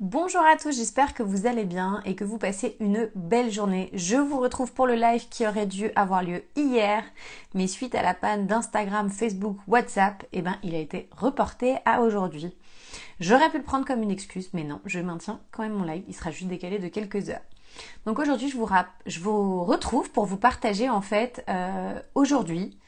Bonjour à tous, j'espère que vous allez bien et que vous passez une belle journée. Je vous retrouve pour le live qui aurait dû avoir lieu hier, mais suite à la panne d'Instagram, Facebook, WhatsApp, eh ben, il a été reporté à aujourd'hui. J'aurais pu le prendre comme une excuse, mais non, je maintiens quand même mon live, il sera juste décalé de quelques heures. Donc aujourd'hui, je vous, je vous retrouve pour vous partager en fait euh, aujourd'hui,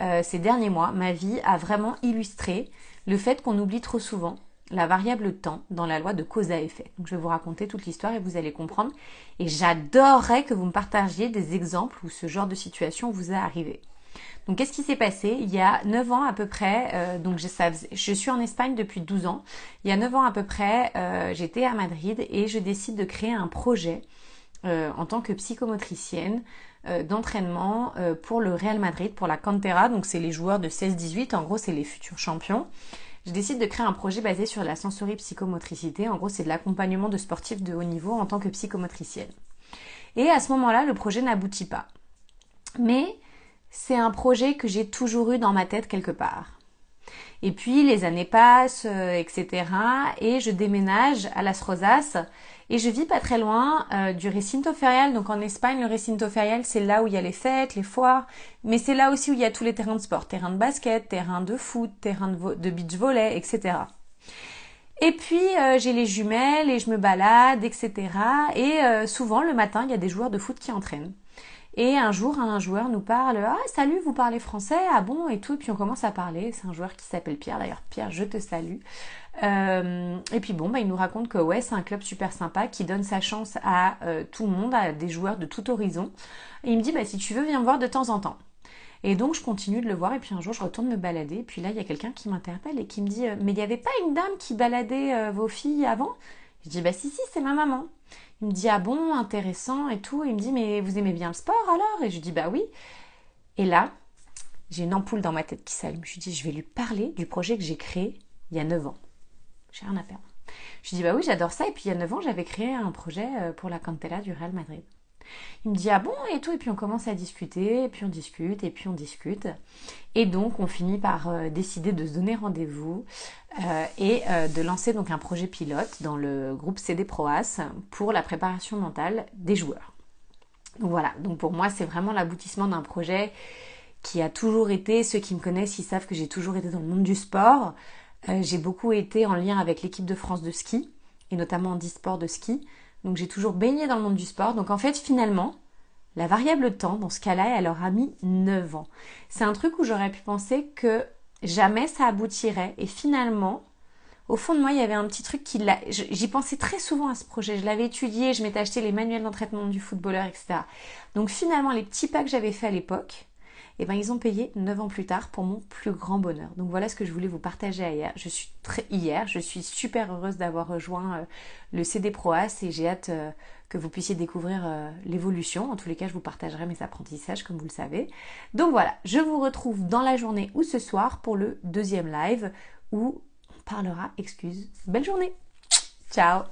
euh, ces derniers mois, ma vie a vraiment illustré le fait qu'on oublie trop souvent la variable temps dans la loi de cause à effet. Donc, je vais vous raconter toute l'histoire et vous allez comprendre. Et j'adorerais que vous me partagiez des exemples où ce genre de situation vous est arrivé. Donc qu'est-ce qui s'est passé Il y a 9 ans à peu près, euh, donc je, suis en Espagne depuis 12 ans, il y a 9 ans à peu près, euh, j'étais à Madrid et je décide de créer un projet euh, en tant que psychomotricienne d'entraînement pour le Real Madrid, pour la Cantera, donc c'est les joueurs de 16-18, en gros c'est les futurs champions je décide de créer un projet basé sur la sensorie-psychomotricité. En gros, c'est de l'accompagnement de sportifs de haut niveau en tant que psychomotricienne. Et à ce moment-là, le projet n'aboutit pas. Mais c'est un projet que j'ai toujours eu dans ma tête quelque part. Et puis les années passent, euh, etc. Et je déménage à Las Rosas et je vis pas très loin euh, du Recinto Ferial. Donc en Espagne, le Recinto Ferial, c'est là où il y a les fêtes, les foires, mais c'est là aussi où il y a tous les terrains de sport, terrain de basket, terrain de foot, terrain de, de beach volley, etc. Et puis euh, j'ai les jumelles et je me balade, etc. Et souvent le matin, il y a des joueurs de foot qui entraînent. Et un jour, un joueur nous parle Ah, salut, vous parlez français Ah bon Et tout. Et puis on commence à parler. C'est un joueur qui s'appelle Pierre. D'ailleurs, Pierre, je te salue. Euh, et puis bon, bah, il nous raconte que ouais, c'est un club super sympa qui donne sa chance à euh, tout le monde, à des joueurs de tout horizon. Et il me dit bah, Si tu veux, viens me voir de temps en temps. Et donc, je continue de le voir. Et puis un jour, je retourne me balader. Et puis là, il y a quelqu'un qui m'interpelle et qui me dit euh, Mais il n'y avait pas une dame qui baladait vos filles avant je dis, bah si, si, c'est ma maman. Il me dit, ah bon, intéressant et tout. Il me dit, mais vous aimez bien le sport alors Et je dis, bah oui. Et là, j'ai une ampoule dans ma tête qui s'allume. Je lui dis, je vais lui parler du projet que j'ai créé il y a 9 ans. J'ai rien à perdre. Je dis, bah oui, j'adore ça. Et puis il y a 9 ans, j'avais créé un projet euh, pour la Cantela du Real Madrid. Il me dit ah bon et tout, et puis on commence à discuter, et puis on discute, et puis on discute. Et donc on finit par euh, décider de se donner rendez-vous euh, et euh, de lancer donc un projet pilote dans le groupe CD Proas pour la préparation mentale des joueurs. Donc voilà, donc pour moi c'est vraiment l'aboutissement d'un projet qui a toujours été, ceux qui me connaissent ils savent que j'ai toujours été dans le monde du sport. j'ai beaucoup été en lien avec l'équipe de France de ski, et notamment en e-sport de ski donc j'ai toujours baigné dans le monde du sport. Donc en fait, finalement, la variable temps, dans ce cas-là, elle aura mis 9 ans. C'est un truc où j'aurais pu penser que jamais ça aboutirait. Et finalement, au fond de moi, il y avait un petit truc qui l'a... J'y pensais très souvent à ce projet. Je l'avais étudié, je m'étais acheté les manuels d'entraînement du footballeur, etc. Donc finalement, les petits pas que j'avais fait à l'époque, et eh ben ils ont payé 9 ans plus tard pour mon plus grand bonheur. Donc voilà ce que je voulais vous partager hier. Je suis très hier, je suis super heureuse d'avoir rejoint euh, le CD Proas et j'ai hâte euh, que vous puissiez découvrir euh, l'évolution. En tous les cas, je vous partagerai mes apprentissages comme vous le savez. Donc voilà, je vous retrouve dans la journée ou ce soir pour le deuxième live où on parlera excuse, Belle journée. Ciao.